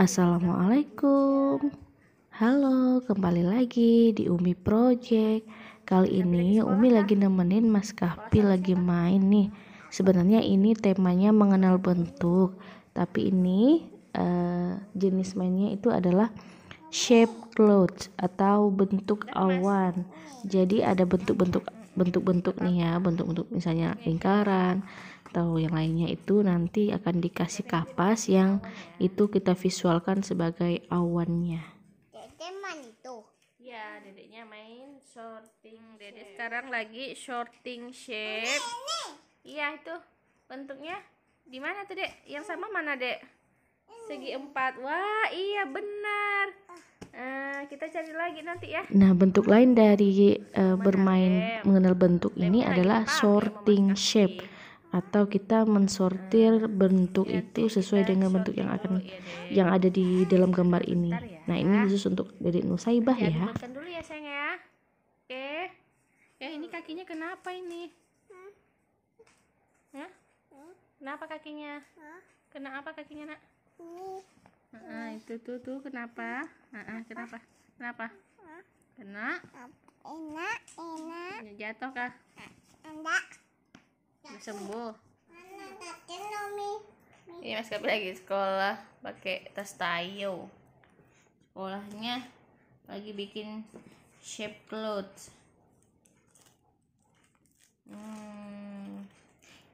Assalamualaikum Halo, kembali lagi di Umi Project Kali iya, ini Umi lagi nemenin Mas Kapi lagi main nih Sebenarnya ini temanya mengenal bentuk Tapi ini uh, jenis mainnya itu adalah shape clouds atau bentuk iya, awan Jadi ada bentuk-bentuk bentuk-bentuk nih ya bentuk-bentuk misalnya lingkaran atau yang lainnya itu nanti akan dikasih kapas yang itu kita visualkan sebagai awannya. Dedek main itu. Ya, dedeknya main shorting. Dedek sekarang lagi shorting shape. Iya, itu bentuknya di mana tuh, Dek? Yang sama mana, Dek? Segi empat. Wah, iya benar. Nah, kita cari lagi nanti ya. Nah, bentuk lain dari uh, bermain mengenal bentuk ini adalah sorting shape atau kita mensortir bentuk iya, itu sesuai dengan bentuk yang akan iya, yang ada di dalam gambar ini. Ya. Nah, ini khusus untuk dari Nusaibah iya, ya. dulu ya, sayang ya. Oke. Ya, ini kakinya kenapa ini? Ya? Kenapa kakinya? Kena apa kakinya, Nak? Nah, itu tuh tuh kenapa? Kenapa? kenapa? Kenapa? Kena? Enak, enak. Jatuh kah? Enggak sembuh ini iya, mas Kapi lagi sekolah pakai tas tayo sekolahnya lagi bikin shape clothes hmm.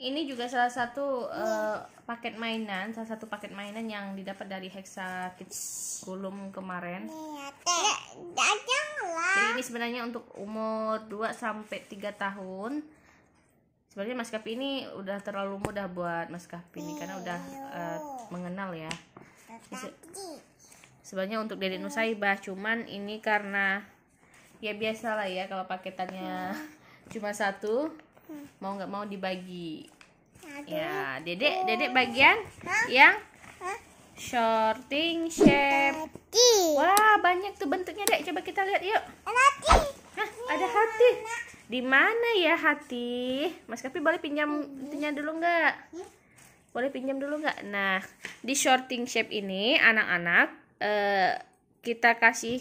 ini juga salah satu uh, paket mainan salah satu paket mainan yang didapat dari Hexa Kids Kulum kemarin iya, jadi ini sebenarnya untuk umur 2 sampai 3 tahun sebenarnya kapi ini udah terlalu mudah buat kapi ini karena udah uh, mengenal ya sebenarnya untuk dedek iya. nusaibah cuman ini karena ya biasa lah ya kalau paketannya iya. cuma satu hmm. mau nggak mau dibagi ya dedek dedek bagian yang shorting shape wah banyak tuh bentuknya dek coba kita lihat yuk Hah, ada hati di mana ya hati? Mas Kapi boleh pinjam itunya dulu nggak? Boleh pinjam dulu nggak? Nah, di shorting shape ini anak-anak eh, kita kasih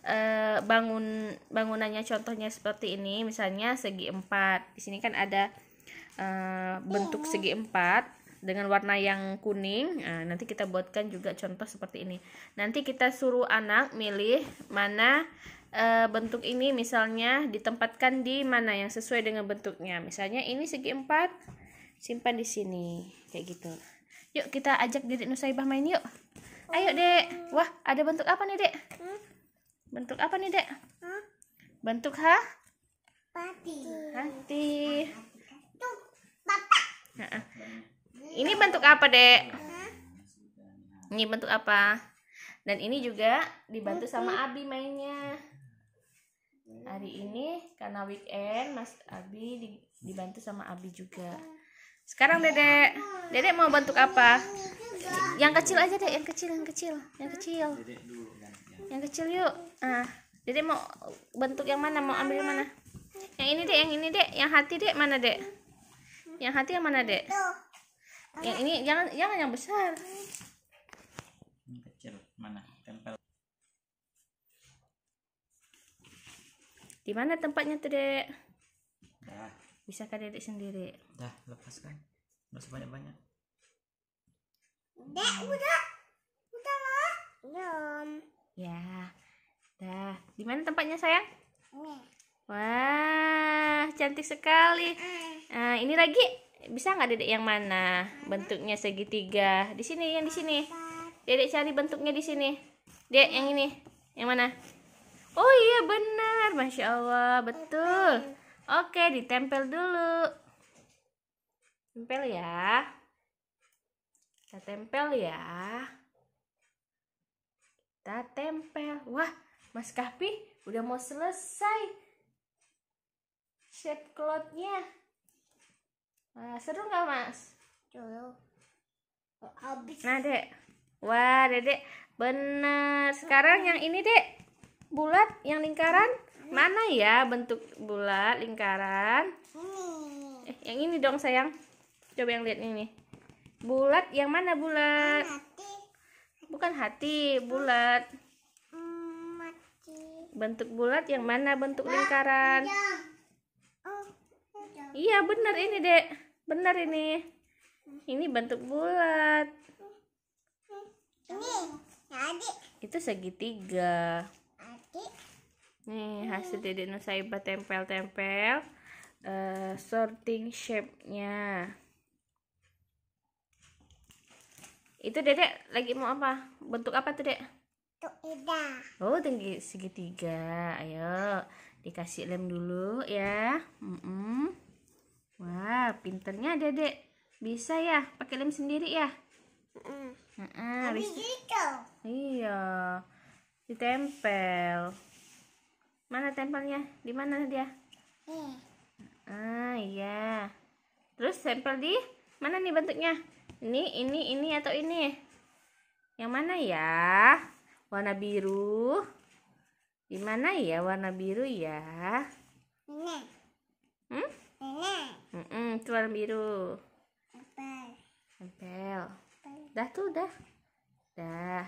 eh, bangun bangunannya contohnya seperti ini, misalnya segi empat. Di sini kan ada eh, bentuk segi empat dengan warna yang kuning. Nah, nanti kita buatkan juga contoh seperti ini. Nanti kita suruh anak milih mana Eh, bentuk ini misalnya ditempatkan di mana yang sesuai dengan bentuknya. Misalnya ini segi empat, simpan di sini kayak gitu. Yuk kita ajak Dedek Nusaibah main yuk. Ayo, oh. Dek. Wah, ada bentuk apa nih, Dek? Hmm? Bentuk apa nih, Dek? Bentuk ha? Hati. Hati. Ini bentuk apa, Dek? Ini bentuk apa? Dan ini juga dibantu sama Abi mainnya hari ini karena weekend Mas Abi dibantu sama Abi juga sekarang dedek dedek mau bentuk apa yang kecil aja deh yang kecil yang kecil yang kecil kan? ya. yang kecil yuk ah dedek mau bentuk yang mana mau ambil mana yang ini dek yang ini dek yang hati dek mana dek yang hati yang mana dek yang ini jangan jangan yang besar Di mana tempatnya tuh, Dek? Dah. Bisa kah Dedek sendiri? Dah, lepaskan. Enggak usah banyak-banyak. Dek, udah. Udah lah. Belum. Ya. Dah. Di mana tempatnya, sayang? Nih. Wah, cantik sekali. Nah, ini lagi bisa nggak dedek yang mana? Bentuknya segitiga. Di sini yang di sini. Dedek cari bentuknya di sini. Dek yang ini. Yang mana? Oh iya benar, masya Allah, betul. Oke, ditempel dulu. Tempel ya. Kita tempel ya. Kita tempel. Wah, Mas Kapi udah mau selesai shape cloth-nya. Nah, seru nggak Mas? Coba. Nah, Dek. Wah, Dedek benar. Sekarang yang ini, Dek bulat yang lingkaran mana ya bentuk bulat lingkaran eh, yang ini dong sayang coba yang lihat ini bulat yang mana bulat bukan hati bulat bentuk bulat yang mana bentuk lingkaran iya. Oh, iya. iya benar ini dek benar ini ini bentuk bulat ini itu segitiga Nih hasil dedek Nusaiba tempel-tempel uh, sorting shape-nya. Itu dedek lagi mau apa? Bentuk apa tuh dek? Oh tinggi segitiga. Ayo dikasih lem dulu ya. Mm -mm. Wah pinternya dedek. Bisa ya pakai lem sendiri ya? Mm -mm. Mm -mm. Habis... Gitu. Iya ditempel mana tempelnya di mana dia eh. ah iya terus tempel di mana nih bentuknya ini ini ini atau ini yang mana ya warna biru di mana ya warna biru ya ini hmm? ini mm -mm, itu warna biru tempel tempel dah tuh dah dah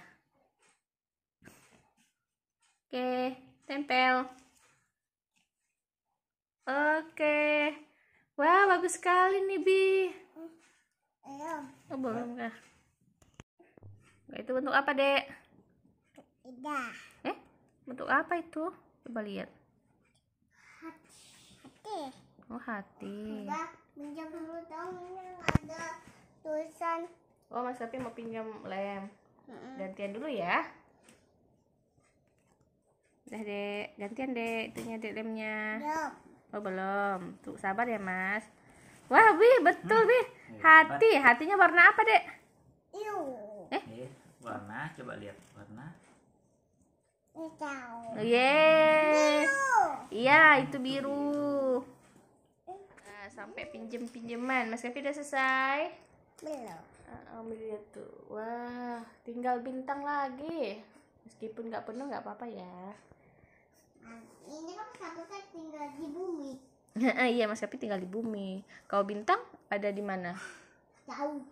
Oke, tempel. Oke. Wah, bagus sekali nih, Bi. Belum. Oh, belum kah? Nah, itu bentuk apa, Dek? Lidah. Eh, bentuk apa itu? Coba lihat. Hati. Oh, hati. Coba pinjam dulu dong, ini ada tulisan. Oh, Mas tapi mau pinjam lem. Gantian dulu ya udah dek gantian dek itunya dek lemnya belum oh belum tuh sabar ya mas wah bi betul bi hmm. hati hatinya warna apa dek Iu. eh, eh warna coba lihat warna hijau oh, yes. iya itu biru nah, sampai pinjem pinjeman mas Kevin udah selesai belum ah, oh, Ambil lihat tuh. Wah, tinggal bintang lagi. Meskipun nggak penuh nggak apa-apa ya ini kan maskapai tinggal di bumi iya mas, maskapai tinggal di bumi Kau bintang ada di mana jauh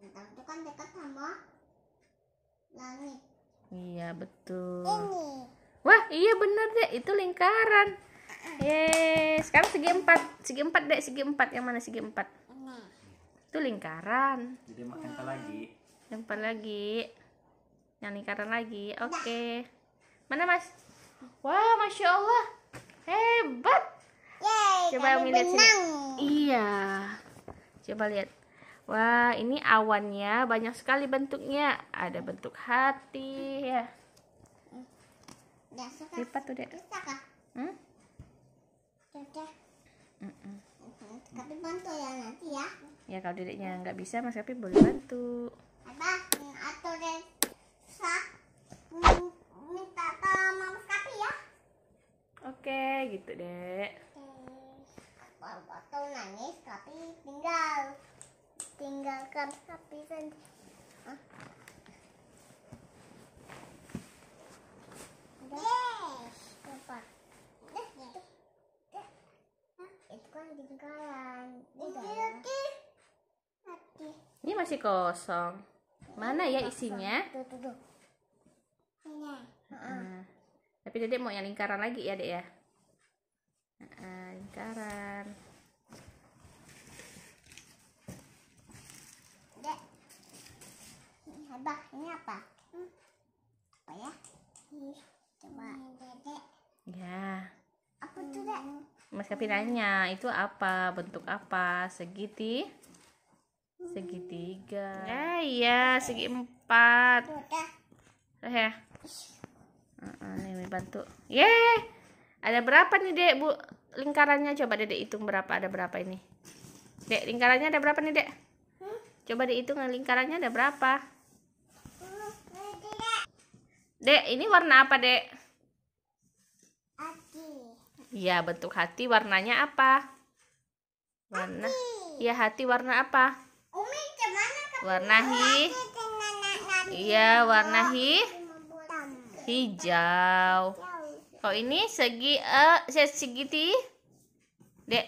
bintang itu kan dekat sama langit iya betul ini wah iya benar deh itu lingkaran Yes, sekarang segi empat, segi empat deh, segi empat yang mana segi empat? Ini. Itu lingkaran. Jadi makan lagi. Empat lagi yang lingkaran lagi oke okay. Nah. Mana Mas? Wah, masya Allah, hebat. Yay, Coba yang lihat sini. Iya. Coba lihat. Wah, ini awannya banyak sekali bentuknya. Ada bentuk hati ya. Lipat tuh dek. Hmm? bantu ya nanti ya. Ya kalau dedeknya nggak bisa Mas Kapi boleh bantu. Apa? Atau Sak. gitu dek waktu nangis tapi tinggal tinggalkan tapi sendiri ah. Yes. Itu kan iya, Ini masih kosong. Mana ya isinya? Tuh, tuh, tuh. Nah. Tapi Dedek mau yang lingkaran lagi ya, Dek ya? lingkaran Dek. ini apa ini apa hmm. apa ya coba dedek ya apa tuh dek hmm. Mas Kapi nanya itu apa bentuk apa segiti hmm. segitiga ya iya ya. segi empat udah eh, ya ini nih bantu ye ada berapa nih dek bu lingkarannya coba Dedek hitung berapa ada berapa ini? Dek, lingkarannya ada berapa nih, Dek? Hmm? Coba dihitung lingkarannya ada berapa? Dek, ini warna apa, Dek? Hati. Iya, bentuk hati warnanya apa? Warna. Iya, hati warna apa? Umi, warna hi. Iya, warna hi. Hijau kalau oh, ini segi A eh, segiti dek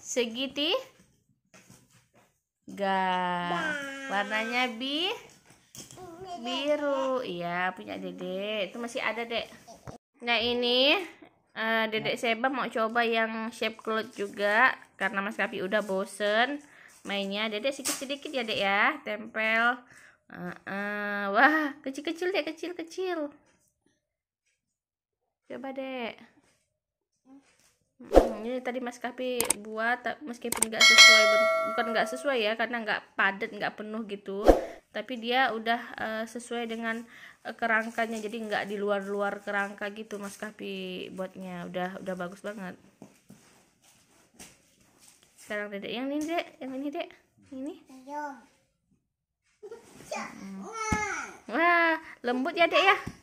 segiti ga warnanya bi biru iya punya dedek itu masih ada dek nah ini uh, dedek Seba mau coba yang shape cloud juga karena mas Kapi udah bosen mainnya dedek sedikit-sedikit ya dek ya tempel uh, uh, wah kecil-kecil dek kecil-kecil coba deh Hmm, ini tadi maskapai buat meskipun nggak sesuai bukan nggak sesuai ya karena nggak padat nggak penuh gitu tapi dia udah uh, sesuai dengan uh, kerangkanya jadi nggak di luar luar kerangka gitu maskapai buatnya udah udah bagus banget sekarang dedek yang ini dek yang ini dek ini iya. hmm. wah lembut ya dek ya